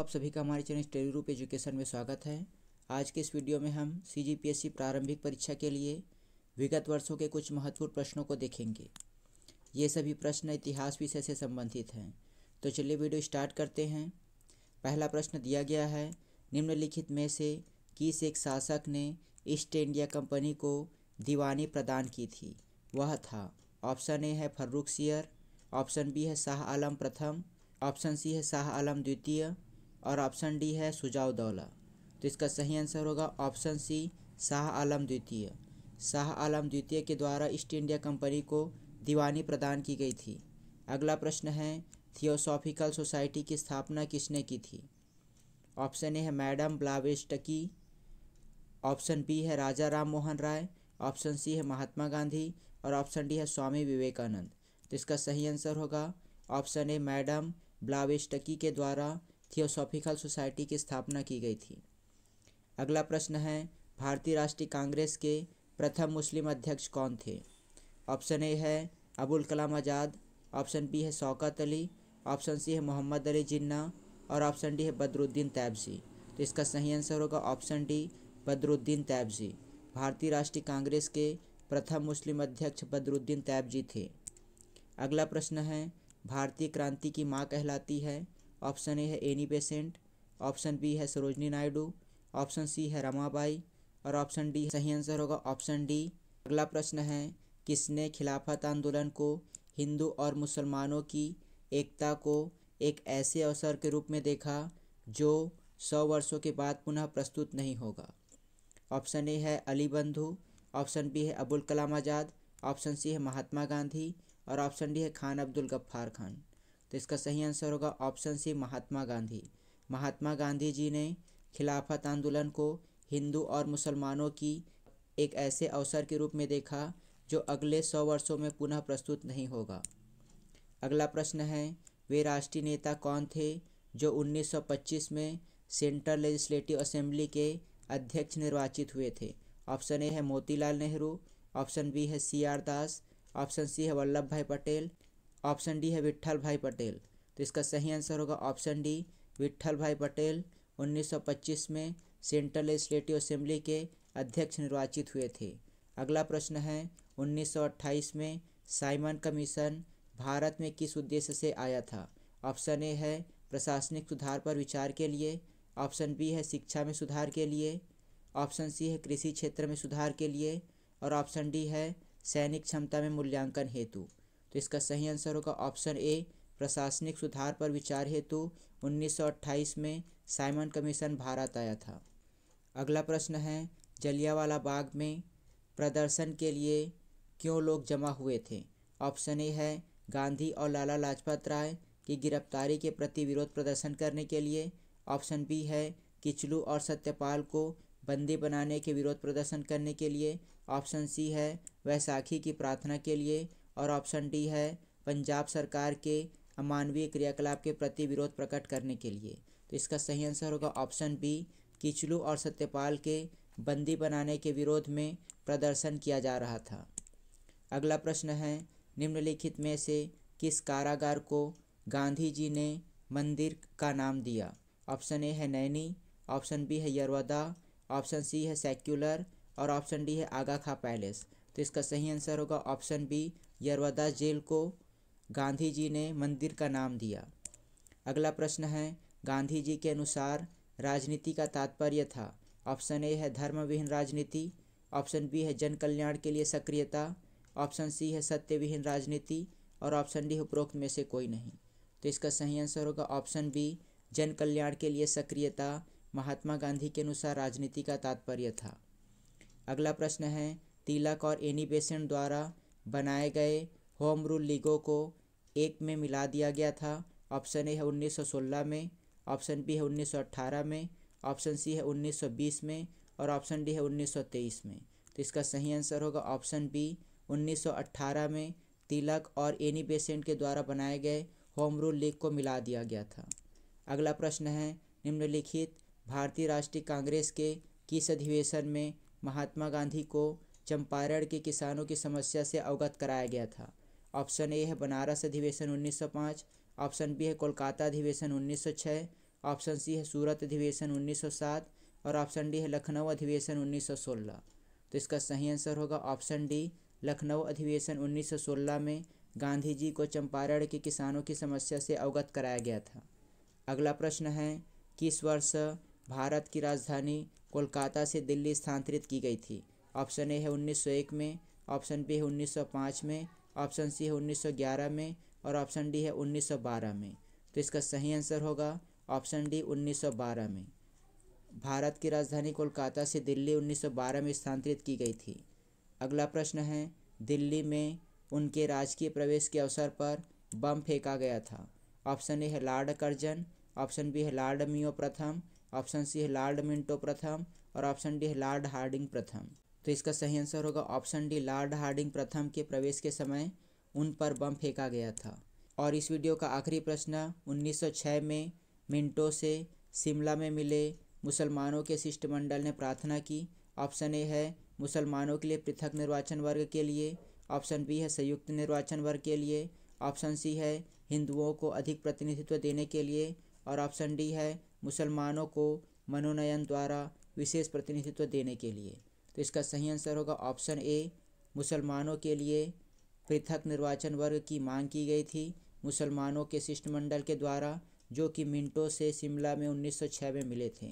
आप सभी का हमारे चैनल स्टडी रूप एजुकेशन में स्वागत है आज के इस वीडियो में हम सी प्रारंभिक परीक्षा के लिए विगत वर्षों के कुछ महत्वपूर्ण प्रश्नों को देखेंगे ये सभी प्रश्न इतिहास विषय से संबंधित हैं तो चलिए वीडियो स्टार्ट करते हैं पहला प्रश्न दिया गया है निम्नलिखित में से किस एक शासक ने ईस्ट इंडिया कंपनी को दीवानी प्रदान की थी वह था ऑप्शन ए है फर्रुख सियर ऑप्शन बी है शाह आलम प्रथम ऑप्शन सी है शाह आलम द्वितीय और ऑप्शन डी है सुजाव दौला तो इसका सही आंसर होगा ऑप्शन सी शाह आलम द्वितीय शाह आलम द्वितीय के द्वारा ईस्ट इंडिया कंपनी को दीवानी प्रदान की गई थी अगला प्रश्न है थियोसॉफिकल सोसाइटी की स्थापना किसने की थी ऑप्शन ए है मैडम ब्लावेस्टकी ऑप्शन बी है राजा राम मोहन राय ऑप्शन सी है महात्मा गांधी और ऑप्शन डी है स्वामी विवेकानंद तो इसका सही आंसर होगा ऑप्शन ए मैडम ब्लावेस्टकी के द्वारा थियोसॉफिकल सोसाइटी की स्थापना की गई थी अगला प्रश्न है भारतीय राष्ट्रीय कांग्रेस के प्रथम मुस्लिम अध्यक्ष कौन थे ऑप्शन ए है अबुल कलाम आज़ाद ऑप्शन बी है शौकत अली ऑप्शन सी है मोहम्मद अली जिन्ना और ऑप्शन डी है बदरुद्दीन तैबजी तो इसका सही आंसर होगा ऑप्शन डी बदरुद्दीन तैबजी भारतीय राष्ट्रीय कांग्रेस के प्रथम मुस्लिम अध्यक्ष बदरुद्दीन तैबजी थे अगला प्रश्न है भारतीय क्रांति की माँ कहलाती है ऑप्शन ए है एनी पेशेंट ऑप्शन बी है सरोजनी नायडू ऑप्शन सी है रमाबाई और ऑप्शन डी सही आंसर होगा ऑप्शन डी अगला प्रश्न है किसने खिलाफत आंदोलन को हिंदू और मुसलमानों की एकता को एक ऐसे अवसर के रूप में देखा जो सौ वर्षों के बाद पुनः प्रस्तुत नहीं होगा ऑप्शन ए है अली बंधु ऑप्शन बी है अबुल कलाम आज़ाद ऑप्शन सी है महात्मा गांधी और ऑप्शन डी है खान अब्दुल गफ्फार खान तो इसका सही आंसर होगा ऑप्शन सी महात्मा गांधी महात्मा गांधी जी ने खिलाफत आंदोलन को हिंदू और मुसलमानों की एक ऐसे अवसर के रूप में देखा जो अगले सौ वर्षों में पुनः प्रस्तुत नहीं होगा अगला प्रश्न है वे राष्ट्रीय नेता कौन थे जो 1925 में सेंट्रल लेजिस्लेटिव असेंबली के अध्यक्ष निर्वाचित हुए थे ऑप्शन ए है मोतीलाल नेहरू ऑप्शन बी है सी आर दास ऑप्शन सी है वल्लभ भाई पटेल ऑप्शन डी है विट्ठल भाई पटेल तो इसका सही आंसर होगा ऑप्शन डी विट्ठल भाई पटेल 1925 में सेंट्रल लेजिस्लेटिव असेंबली के अध्यक्ष निर्वाचित हुए थे अगला प्रश्न है 1928 में साइमन कमीशन भारत में किस उद्देश्य से आया था ऑप्शन ए है प्रशासनिक सुधार पर विचार के लिए ऑप्शन बी है शिक्षा में सुधार के लिए ऑप्शन सी है कृषि क्षेत्र में सुधार के लिए और ऑप्शन डी है सैनिक क्षमता में मूल्यांकन हेतु तो इसका सही आंसर होगा ऑप्शन ए प्रशासनिक सुधार पर विचार हेतु उन्नीस में साइमन कमीशन भारत आया था अगला प्रश्न है जलियावाला बाग में प्रदर्शन के लिए क्यों लोग जमा हुए थे ऑप्शन ए है गांधी और लाला लाजपत राय की गिरफ्तारी के प्रति विरोध प्रदर्शन करने के लिए ऑप्शन बी है किचलू और सत्यपाल को बंदी बनाने के विरोध प्रदर्शन करने के लिए ऑप्शन सी है वैसाखी की प्रार्थना के लिए और ऑप्शन डी है पंजाब सरकार के अमानवीय क्रियाकलाप के प्रति विरोध प्रकट करने के लिए तो इसका सही आंसर होगा ऑप्शन बी किचलू और सत्यपाल के बंदी बनाने के विरोध में प्रदर्शन किया जा रहा था अगला प्रश्न है निम्नलिखित में से किस कारागार को गांधी जी ने मंदिर का नाम दिया ऑप्शन ए है नैनी ऑप्शन बी है यरवदा ऑप्शन सी है सेक्युलर और ऑप्शन डी है आगा खा पैलेस तो इसका सही आंसर होगा ऑप्शन बी यरवादास जेल को गांधी जी ने मंदिर का नाम दिया अगला प्रश्न है गांधी जी के अनुसार राजनीति का तात्पर्य था ऑप्शन ए है धर्मविहीन राजनीति ऑप्शन बी है जन कल्याण के लिए सक्रियता ऑप्शन सी है सत्यविहीन राजनीति और ऑप्शन डी उपरोक्त में से कोई नहीं तो इसका सही आंसर होगा ऑप्शन बी जन कल्याण के लिए सक्रियता महात्मा गांधी के अनुसार राजनीति का तात्पर्य था अगला प्रश्न है तिलक और एनी बेसेंट द्वारा बनाए गए होम रूल लीगों को एक में मिला दिया गया था ऑप्शन ए है 1916 में ऑप्शन बी है 1918 में ऑप्शन सी है 1920 में और ऑप्शन डी है 1923 में तो इसका सही आंसर होगा ऑप्शन बी 1918 में तिलक और एनी बेसेंट के द्वारा बनाए गए होम रूल लीग को मिला दिया गया था अगला प्रश्न है निम्नलिखित भारतीय राष्ट्रीय कांग्रेस के किस अधिवेशन में महात्मा गांधी को चंपारण के किसानों की समस्या से अवगत कराया गया था ऑप्शन ए है बनारस अधिवेशन 1905 ऑप्शन बी है कोलकाता अधिवेशन 1906 ऑप्शन सी है सूरत अधिवेशन 1907 और ऑप्शन डी है लखनऊ अधिवेशन 1916 तो इसका सही आंसर होगा ऑप्शन डी लखनऊ अधिवेशन 1916 में गांधी जी को चंपारण के किसानों की समस्या से अवगत कराया गया था अगला प्रश्न है किस वर्ष भारत की राजधानी कोलकाता से दिल्ली स्थानांतरित की गई थी ऑप्शन ए है 1901 में ऑप्शन बी है 1905 में ऑप्शन सी है 1911 में और ऑप्शन डी है 1912 में तो इसका सही आंसर होगा ऑप्शन डी 1912 में भारत की राजधानी कोलकाता से दिल्ली 1912 में स्थानांतरित की गई थी अगला प्रश्न है दिल्ली में उनके राजकीय प्रवेश के अवसर पर बम फेंका गया था ऑप्शन ए है लार्ड कर्जन ऑप्शन बी है लार्ड मियो प्रथम ऑप्शन सी है लार्ड मिंटो प्रथम और ऑप्शन डी है लार्ड हार्डिंग प्रथम तो इसका सही आंसर होगा ऑप्शन डी लॉर्ड हार्डिंग प्रथम के प्रवेश के समय उन पर बम फेंका गया था और इस वीडियो का आखिरी प्रश्न 1906 में मिंटो से शिमला में मिले मुसलमानों के शिष्टमंडल ने प्रार्थना की ऑप्शन ए है मुसलमानों के लिए पृथक निर्वाचन वर्ग के लिए ऑप्शन बी है संयुक्त निर्वाचन वर्ग के लिए ऑप्शन सी है हिंदुओं को अधिक प्रतिनिधित्व देने के लिए और ऑप्शन डी है मुसलमानों को मनोनयन द्वारा विशेष प्रतिनिधित्व देने के लिए तो इसका सही आंसर होगा ऑप्शन ए मुसलमानों के लिए पृथक निर्वाचन वर्ग की मांग की गई थी मुसलमानों के शिष्टमंडल के द्वारा जो कि मिंटो से शिमला में 1906 में मिले थे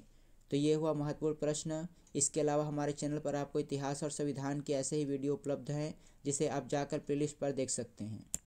तो ये हुआ महत्वपूर्ण प्रश्न इसके अलावा हमारे चैनल पर आपको इतिहास और संविधान के ऐसे ही वीडियो उपलब्ध हैं जिसे आप जाकर लिस्ट पर देख सकते हैं